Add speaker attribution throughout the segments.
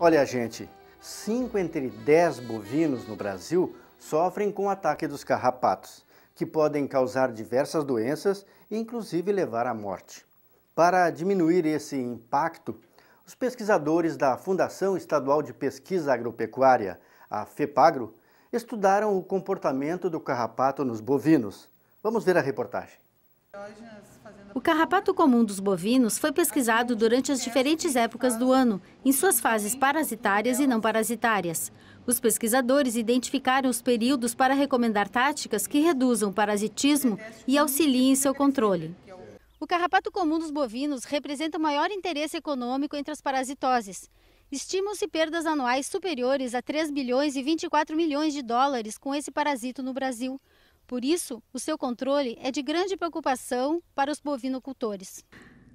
Speaker 1: Olha, gente, 5 entre 10 bovinos no Brasil sofrem com o ataque dos carrapatos, que podem causar diversas doenças e inclusive levar à morte. Para diminuir esse impacto, os pesquisadores da Fundação Estadual de Pesquisa Agropecuária, a FEPAGRO, estudaram o comportamento do carrapato nos bovinos. Vamos ver a reportagem. O carrapato comum dos bovinos foi pesquisado durante as diferentes épocas do ano, em suas fases parasitárias e não parasitárias. Os pesquisadores identificaram os períodos para recomendar táticas que reduzam o parasitismo e auxiliem seu controle. O carrapato comum dos bovinos representa o maior interesse econômico entre as parasitoses. Estimam-se perdas anuais superiores a 3 bilhões e 24 milhões de dólares com esse parasito no Brasil. Por isso, o seu controle é de grande preocupação para os bovinocultores.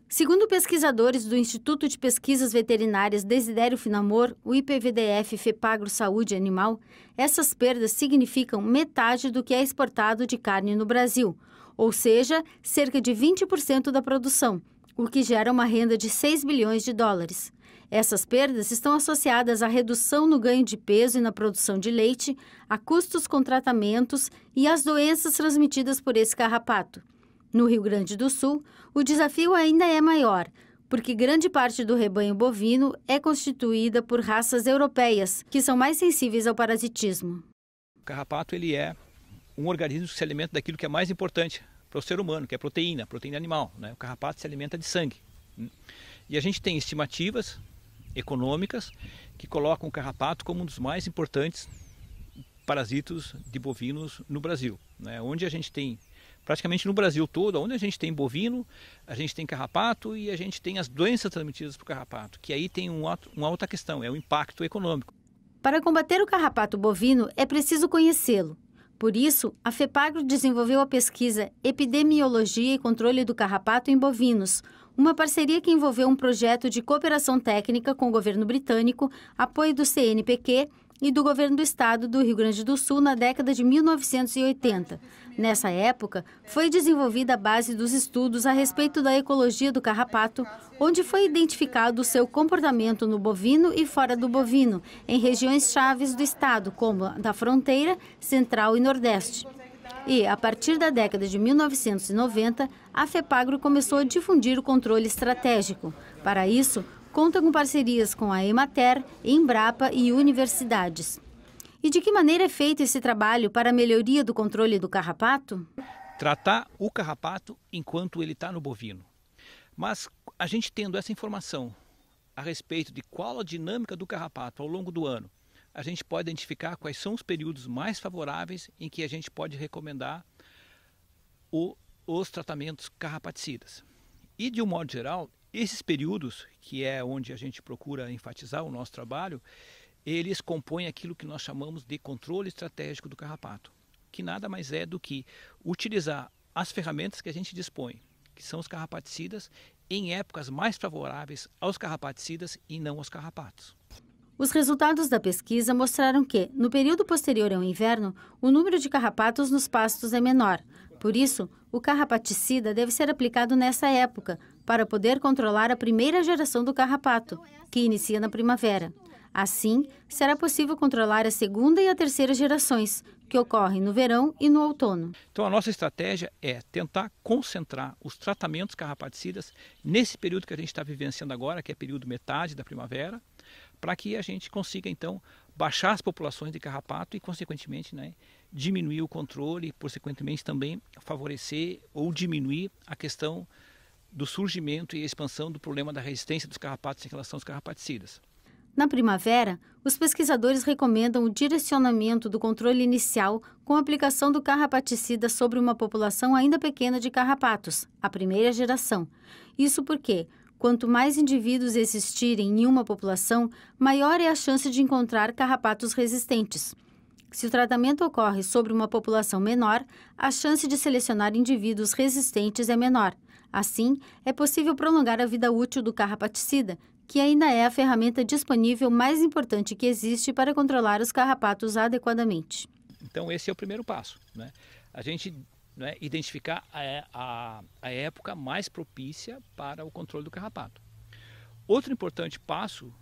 Speaker 1: Segundo pesquisadores do Instituto de Pesquisas Veterinárias Desidério Finamor, o IPVDF Fepagro Saúde Animal, essas perdas significam metade do que é exportado de carne no Brasil, ou seja, cerca de 20% da produção, o que gera uma renda de 6 bilhões de dólares. Essas perdas estão associadas à redução no ganho de peso e na produção de leite, a custos com tratamentos e às doenças transmitidas por esse carrapato. No Rio Grande do Sul, o desafio ainda é maior, porque grande parte do rebanho bovino é constituída por raças europeias, que são mais sensíveis ao parasitismo.
Speaker 2: O carrapato ele é um organismo que se alimenta daquilo que é mais importante para o ser humano, que é proteína, proteína animal. Né? O carrapato se alimenta de sangue. E a gente tem estimativas econômicas que colocam o carrapato como um dos mais importantes parasitos de bovinos no Brasil, né? onde a gente tem praticamente no Brasil todo, onde a gente tem bovino, a gente tem carrapato e a gente tem as doenças transmitidas por carrapato, que aí tem um, uma outra questão, é o impacto econômico.
Speaker 1: Para combater o carrapato bovino é preciso conhecê-lo. Por isso, a FEPAGRO desenvolveu a pesquisa Epidemiologia e Controle do Carrapato em Bovinos, uma parceria que envolveu um projeto de cooperação técnica com o governo britânico, apoio do CNPq e do governo do estado do Rio Grande do Sul na década de 1980. Nessa época, foi desenvolvida a base dos estudos a respeito da ecologia do carrapato, onde foi identificado o seu comportamento no bovino e fora do bovino, em regiões chaves do estado, como da fronteira, central e nordeste. E, a partir da década de 1990, a FEPAGRO começou a difundir o controle estratégico. Para isso, conta com parcerias com a Emater, Embrapa e universidades. E de que maneira é feito esse trabalho para a melhoria do controle do carrapato?
Speaker 2: Tratar o carrapato enquanto ele está no bovino. Mas a gente tendo essa informação a respeito de qual a dinâmica do carrapato ao longo do ano a gente pode identificar quais são os períodos mais favoráveis em que a gente pode recomendar o, os tratamentos carrapaticidas. E de um modo geral, esses períodos, que é onde a gente procura enfatizar o nosso trabalho, eles compõem aquilo que nós chamamos de controle estratégico do carrapato, que nada mais é do que utilizar as ferramentas que a gente dispõe, que são os carrapaticidas, em épocas mais favoráveis aos carrapaticidas e não aos carrapatos.
Speaker 1: Os resultados da pesquisa mostraram que, no período posterior ao inverno, o número de carrapatos nos pastos é menor. Por isso, o carrapaticida deve ser aplicado nessa época, para poder controlar a primeira geração do carrapato, que inicia na primavera. Assim, será possível controlar a segunda e a terceira gerações, que ocorrem no verão e no outono.
Speaker 2: Então, a nossa estratégia é tentar concentrar os tratamentos carrapaticidas nesse período que a gente está vivenciando agora, que é período metade da primavera, para que a gente consiga então baixar as populações de carrapato e consequentemente né, diminuir o controle e consequentemente também favorecer ou diminuir a questão do surgimento e expansão do problema da resistência dos carrapatos em relação aos carrapaticidas.
Speaker 1: Na primavera, os pesquisadores recomendam o direcionamento do controle inicial com a aplicação do carrapaticida sobre uma população ainda pequena de carrapatos, a primeira geração. Isso porque Quanto mais indivíduos existirem em uma população, maior é a chance de encontrar carrapatos resistentes. Se o tratamento ocorre sobre uma população menor, a chance de selecionar indivíduos resistentes é menor. Assim, é possível prolongar a vida útil do carrapaticida, que ainda é a ferramenta disponível mais importante que existe para controlar os carrapatos adequadamente.
Speaker 2: Então, esse é o primeiro passo. Né? A gente né, identificar a, é, a, a época mais propícia para o controle do carrapato. Outro importante passo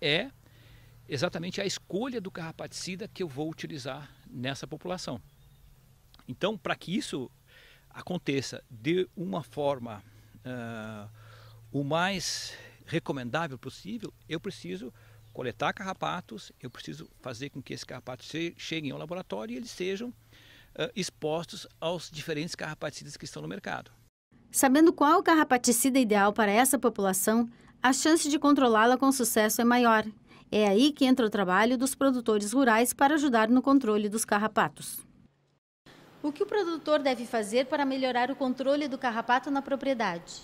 Speaker 2: é, é exatamente a escolha do carrapaticida que eu vou utilizar nessa população. Então, para que isso aconteça de uma forma é, o mais recomendável possível, eu preciso coletar carrapatos, eu preciso fazer com que esses carrapatos cheguem ao laboratório e eles sejam uh, expostos aos diferentes carrapaticidas que estão no mercado.
Speaker 1: Sabendo qual o carrapaticida é ideal para essa população, a chance de controlá-la com sucesso é maior. É aí que entra o trabalho dos produtores rurais para ajudar no controle dos carrapatos. O que o produtor deve fazer para melhorar o controle do carrapato na propriedade?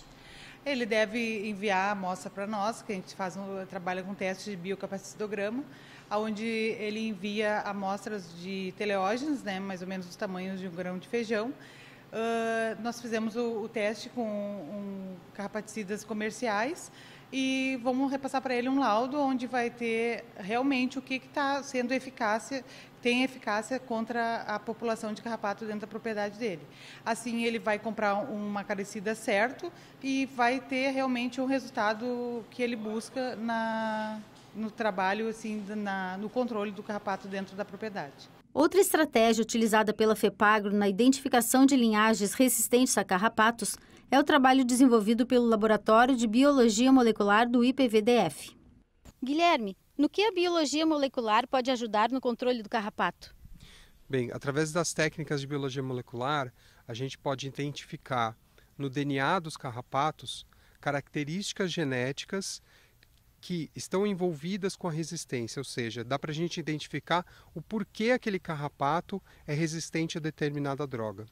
Speaker 1: Ele deve enviar a amostra para nós, que a gente faz um, trabalha com teste de biocapacitograma onde ele envia amostras de teleógenos, né, mais ou menos os tamanhos de um grão de feijão. Uh, nós fizemos o, o teste com um, carpaticidas comerciais e vamos repassar para ele um laudo onde vai ter realmente o que está sendo eficácia, tem eficácia contra a população de carrapato dentro da propriedade dele. Assim, ele vai comprar uma carecida certo e vai ter realmente um resultado que ele busca na, no trabalho, assim, na, no controle do carrapato dentro da propriedade. Outra estratégia utilizada pela FEPAGRO na identificação de linhagens resistentes a carrapatos é o trabalho desenvolvido pelo Laboratório de Biologia Molecular do IPVDF. Guilherme, no que a biologia molecular pode ajudar no controle do carrapato? Bem, através das técnicas de biologia molecular, a gente pode identificar no DNA dos carrapatos características genéticas que estão envolvidas com a resistência, ou seja, dá para a gente identificar o porquê aquele carrapato é resistente a determinada droga.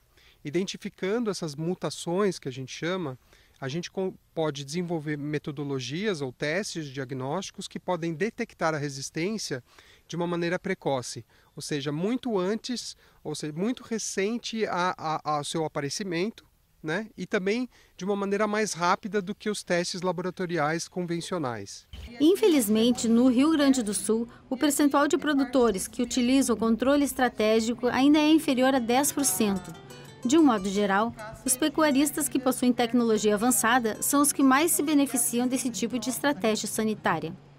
Speaker 1: Identificando essas mutações que a gente chama, a gente pode desenvolver metodologias ou testes diagnósticos que podem detectar a resistência de uma maneira precoce, ou seja, muito antes, ou seja, muito recente ao seu aparecimento, né? e também de uma maneira mais rápida do que os testes laboratoriais convencionais. Infelizmente, no Rio Grande do Sul, o percentual de produtores que utilizam o controle estratégico ainda é inferior a 10%. De um modo geral, os pecuaristas que possuem tecnologia avançada são os que mais se beneficiam desse tipo de estratégia sanitária.